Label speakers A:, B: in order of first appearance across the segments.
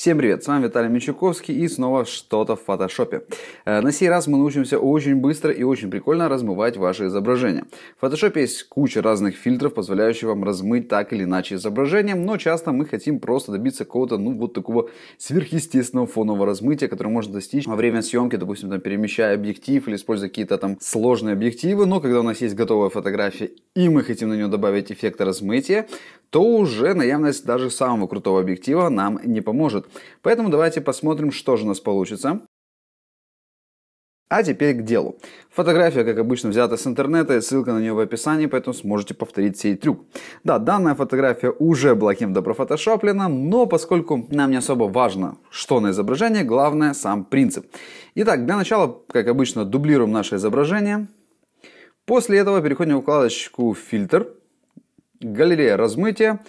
A: Всем привет, с вами Виталий Мичуковский и снова что-то в фотошопе. Э, на сей раз мы научимся очень быстро и очень прикольно размывать ваши изображения. В фотошопе есть куча разных фильтров, позволяющих вам размыть так или иначе изображение, но часто мы хотим просто добиться какого-то, ну, вот такого сверхъестественного фонового размытия, которое можно достичь во время съемки, допустим, там, перемещая объектив или используя какие-то там сложные объективы, но когда у нас есть готовая фотография и мы хотим на нее добавить эффект размытия, то уже наявность даже самого крутого объектива нам не поможет. Поэтому давайте посмотрим, что же у нас получится. А теперь к делу. Фотография, как обычно, взята с интернета, и ссылка на нее в описании, поэтому сможете повторить сей трюк. Да, данная фотография уже была кем-то профотошоплена, но поскольку нам не особо важно, что на изображении, главное сам принцип. Итак, для начала, как обычно, дублируем наше изображение. После этого переходим в вкладочку «Фильтр», галерея размытия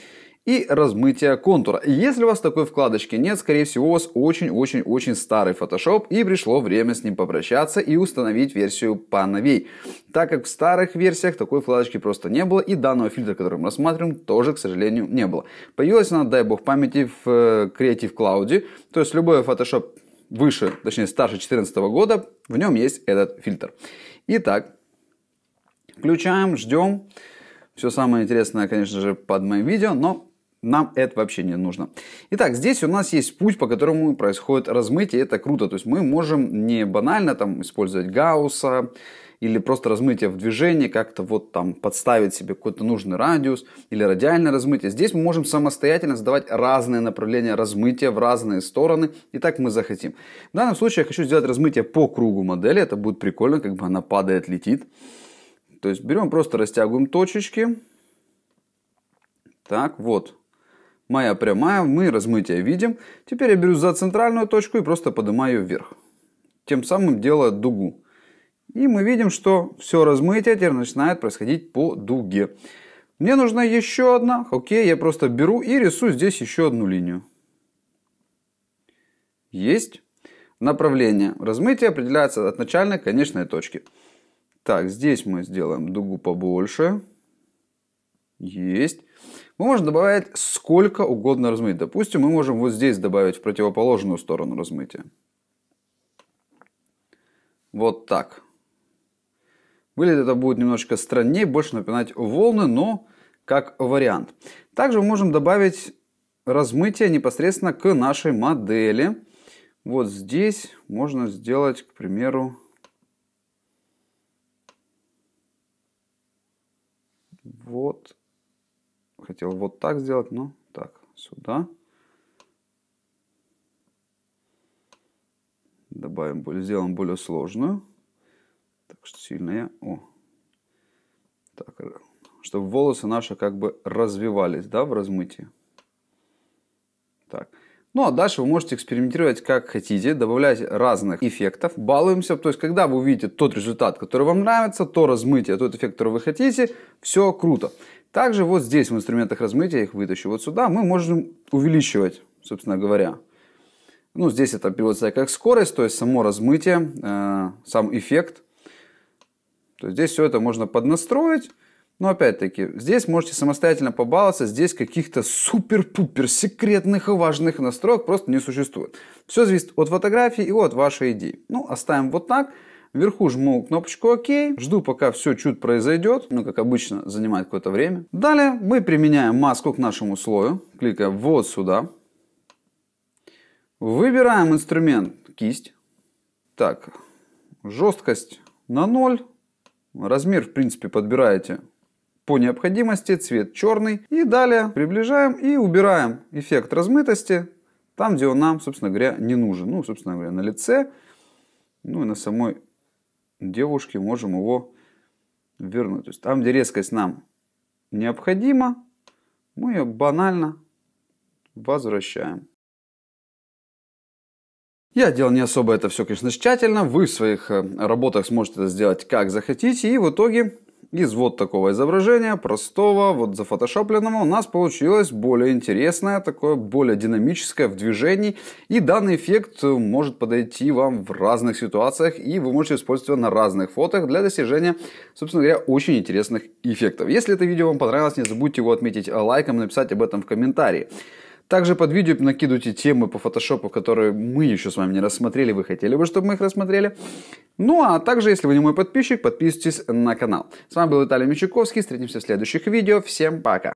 A: и размытие контура. Если у вас такой вкладочки нет, скорее всего у вас очень-очень-очень старый Photoshop и пришло время с ним попрощаться и установить версию поновей. Так как в старых версиях такой вкладочки просто не было и данного фильтра, который мы рассматриваем, тоже, к сожалению, не было. Появилась она, дай бог памяти, в э, Creative Cloud, то есть любой Photoshop выше, точнее старше 2014 года, в нем есть этот фильтр. Итак, включаем, ждем. Все самое интересное, конечно же, под моим видео, но нам это вообще не нужно. Итак, здесь у нас есть путь, по которому происходит размытие, это круто. То есть мы можем не банально там использовать Гаусса, или просто размытие в движении, как-то вот там подставить себе какой-то нужный радиус или радиальное размытие. Здесь мы можем самостоятельно задавать разные направления размытия в разные стороны, и так мы захотим. В данном случае я хочу сделать размытие по кругу модели, это будет прикольно, как бы она падает, летит. То есть берем, просто растягиваем точечки. Так, вот. Моя прямая, мы размытие видим. Теперь я беру за центральную точку и просто поднимаю ее вверх. Тем самым делая дугу. И мы видим, что все размытие теперь начинает происходить по дуге. Мне нужна еще одна. Окей, я просто беру и рисую здесь еще одну линию. Есть. Направление размытия определяется от начальной конечной точки. Так, здесь мы сделаем дугу побольше. Есть. Мы можем добавлять сколько угодно размыть. Допустим, мы можем вот здесь добавить в противоположную сторону размытия. Вот так. Выглядит это будет немножко страннее, больше напоминать волны, но как вариант. Также мы можем добавить размытие непосредственно к нашей модели. Вот здесь можно сделать, к примеру, вот. Хотел вот так сделать, но ну, так, сюда. Добавим, сделаем более сложную. Так что сильно я... О. Так, э, чтобы волосы наши как бы развивались, да, в размытии. Ну а дальше вы можете экспериментировать как хотите, добавлять разных эффектов. Балуемся, то есть когда вы увидите тот результат, который вам нравится, то размытие, тот эффект, который вы хотите, все круто. Также вот здесь в инструментах размытия, я их вытащу вот сюда, мы можем увеличивать, собственно говоря. Ну здесь это переводится как скорость, то есть само размытие, э, сам эффект. То есть здесь все это можно поднастроить. Но опять-таки, здесь можете самостоятельно побаловаться, здесь каких-то супер-пупер секретных и важных настроек просто не существует. Все зависит от фотографии и от вашей идеи. Ну, оставим вот так. Вверху жму кнопочку ОК, жду пока все чуть произойдет, ну как обычно занимает какое-то время. Далее мы применяем маску к нашему слою, кликаем вот сюда. Выбираем инструмент кисть. Так, жесткость на 0. Размер в принципе подбираете по необходимости цвет черный. И далее приближаем и убираем эффект размытости там, где он нам, собственно говоря, не нужен. Ну, собственно говоря, на лице, ну и на самой девушке можем его вернуть. То есть там, где резкость нам необходима, мы ее банально возвращаем. Я делал не особо это все, конечно, тщательно. Вы в своих э, работах сможете это сделать как захотите. И в итоге из вот такого изображения, простого, вот зафотошопленного, у нас получилось более интересное, такое более динамическое в движении. И данный эффект может подойти вам в разных ситуациях, и вы можете использовать его на разных фотах для достижения, собственно говоря, очень интересных эффектов. Если это видео вам понравилось, не забудьте его отметить лайком написать об этом в комментарии. Также под видео накидывайте темы по фотошопу, которые мы еще с вами не рассмотрели, вы хотели бы, чтобы мы их рассмотрели. Ну а также, если вы не мой подписчик, подписывайтесь на канал. С вами был Виталий Мичуковский, встретимся в следующих видео, всем пока!